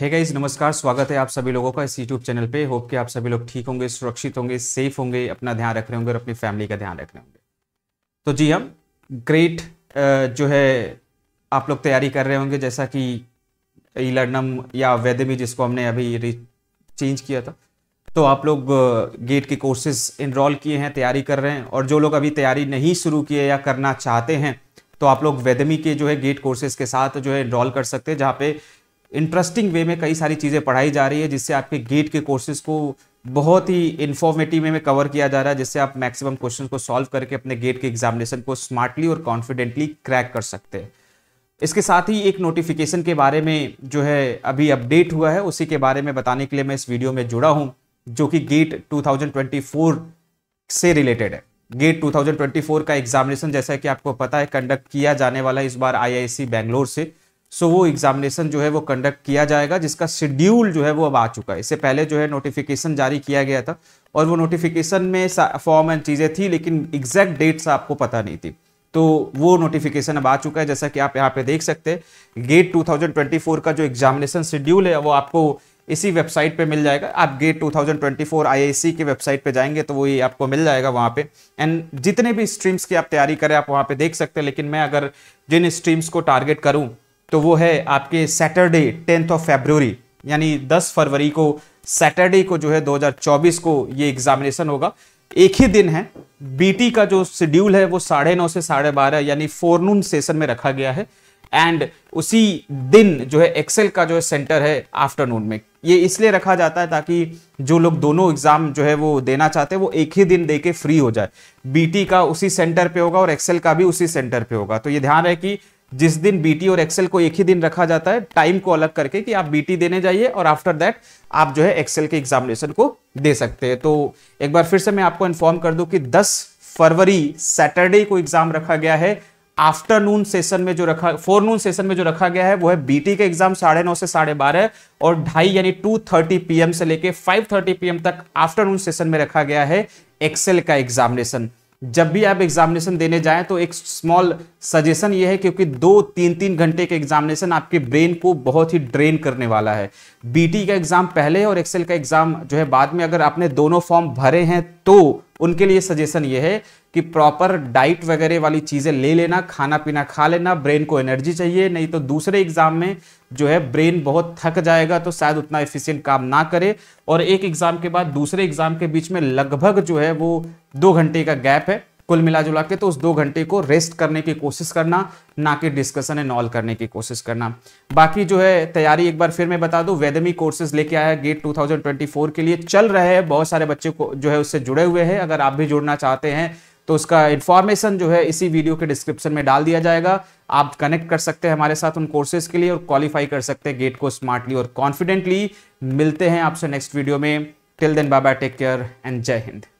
हे hey guys नमस्कार स्वागत है आप सभी लोगों का इस यूट्यूब चैनल पे होप कि आप सभी लोग ठीक होंगे सुरक्षित होंगे सेफ होंगे अपना ध्यान रख रहे होंगे और अपनी फैमिली का ध्यान रख रहे होंगे तो जी हम ग्रेट जो है आप लोग तैयारी कर रहे होंगे जैसा कि इलर्नम या वेदमी जिसको हमने अभी चेंज किया था तो आप लोग गेट के कोर्सेज इनरोल किए हैं तैयारी कर रहे हैं और जो लोग अभी तैयारी नहीं शुरू किए या करना चाहते हैं तो आप लोग वेदमी के जो है गेट कोर्सेज के साथ जो है इनरोल कर सकते हैं जहाँ पे इंटरेस्टिंग वे में कई सारी चीज़ें पढ़ाई जा रही है जिससे आपके गेट के कोर्सेज को बहुत ही इन्फॉर्मेटिव वे में कवर किया जा रहा है जिससे आप मैक्सिमम क्वेश्चन को सॉल्व करके अपने गेट के एग्जामिनेशन को स्मार्टली और कॉन्फिडेंटली क्रैक कर सकते हैं इसके साथ ही एक नोटिफिकेशन के बारे में जो है अभी अपडेट हुआ है उसी के बारे में बताने के लिए मैं इस वीडियो में जुड़ा हूँ जो कि गेट 2024 से रिलेटेड है गेट 2024 का एग्जामिनेशन जैसा कि आपको पता है कंडक्ट किया जाने वाला इस बार आईआईसी बैंगलोर से सो वो एग्जामिनेशन जो है वो कंडक्ट किया जाएगा जिसका शेड्यूल जो है वो अब आ चुका है इससे पहले जो है नोटिफिकेशन जारी किया गया था और वो नोटिफिकेशन में फॉर्म एंड चीज़ें थी लेकिन एग्जैक्ट डेट्स आपको पता नहीं थी तो वो नोटिफिकेशन अब आ चुका है जैसा कि आप यहाँ पे देख सकते हैं गेट 2024 का जो एग्जामिनेशन शेड्यूल है वो आपको इसी वेबसाइट पे मिल जाएगा आप गेट 2024 आईआईसी के वेबसाइट पे जाएंगे तो वो ये आपको मिल जाएगा वहाँ पे एंड जितने भी स्ट्रीम्स की आप तैयारी करें आप वहाँ पे देख सकते हैं लेकिन मैं अगर जिन स्ट्रीम्स को टारगेट करूँ तो वो है आपके सैटरडे टेंथ ऑफ फेब्रुवरी यानी 10 फरवरी को सैटरडे को जो है 2024 को ये एग्जामिनेशन होगा एक ही दिन है बीटी का जो शेड्यूल है वो साढ़े नौ से साढ़े बारह यानी फोरनून सेशन में रखा गया है एंड उसी दिन जो है एक्सेल का जो है सेंटर है आफ्टरनून में ये इसलिए रखा जाता है ताकि जो लोग दोनों एग्जाम जो है वो देना चाहते हैं वो एक ही दिन दे के फ्री हो जाए बीटी का उसी सेंटर पे होगा और एक्सेल का भी उसी सेंटर पे होगा तो ये ध्यान रहे कि जिस दिन बीटी और एक्सेल को एक ही दिन रखा जाता है टाइम को अलग करके कि आप बीटी देने जाइए और आफ्टर दैट आप जो है एक्सेल के एग्जामिनेशन को दे सकते हैं तो एक बार फिर से मैं आपको इन्फॉर्म कर दूं कि 10 फरवरी सैटरडे को एग्जाम रखा गया है आफ्टरनून सेशन में जो रखा फोरनून सेशन में जो रखा गया है वो है बीटी का एग्जाम साढ़े नौ से साढ़े बारह और ढाई यानी टू थर्टी पीएम से लेके फाइव थर्टी पीएम तक आफ्टरनून सेशन में रखा गया है एक्सेल का एग्जामिनेशन जब भी आप एग्जामिनेशन देने जाएं तो एक स्मॉल सजेशन ये है क्योंकि दो तीन तीन घंटे के एग्जामिनेशन आपके ब्रेन को बहुत ही ड्रेन करने वाला है बीटी e का एग्ज़ाम पहले और एक्सेल का एग्ज़ाम जो है बाद में अगर आपने दोनों फॉर्म भरे हैं तो उनके लिए सजेशन ये है कि प्रॉपर डाइट वगैरह वाली चीज़ें ले लेना खाना पीना खा लेना ब्रेन को एनर्जी चाहिए नहीं तो दूसरे एग्ज़ाम में जो है ब्रेन बहुत थक जाएगा तो शायद उतना एफिशिएंट काम ना करे और एक एग्ज़ाम के बाद दूसरे एग्ज़ाम के बीच में लगभग जो है वो दो घंटे का गैप है कुल मिला जुला के तो उस दो घंटे को रेस्ट करने की कोशिश करना ना कि डिस्कशन एंड ऑल करने की कोशिश करना बाकी जो है तैयारी एक बार फिर मैं बता दूं वेदमी कोर्सेज लेके आया गेट 2024 के लिए चल रहे हैं बहुत सारे बच्चे को जो है उससे जुड़े हुए हैं अगर आप भी जुड़ना चाहते हैं तो उसका इन्फॉर्मेशन जो है इसी वीडियो के डिस्क्रिप्शन में डाल दिया जाएगा आप कनेक्ट कर सकते हैं हमारे साथ उन कोर्सेज के लिए और क्वालिफाई कर सकते हैं गेट को स्मार्टली और कॉन्फिडेंटली मिलते हैं आपसे नेक्स्ट वीडियो में टिल देन बाबा टेक केयर एंड जय हिंद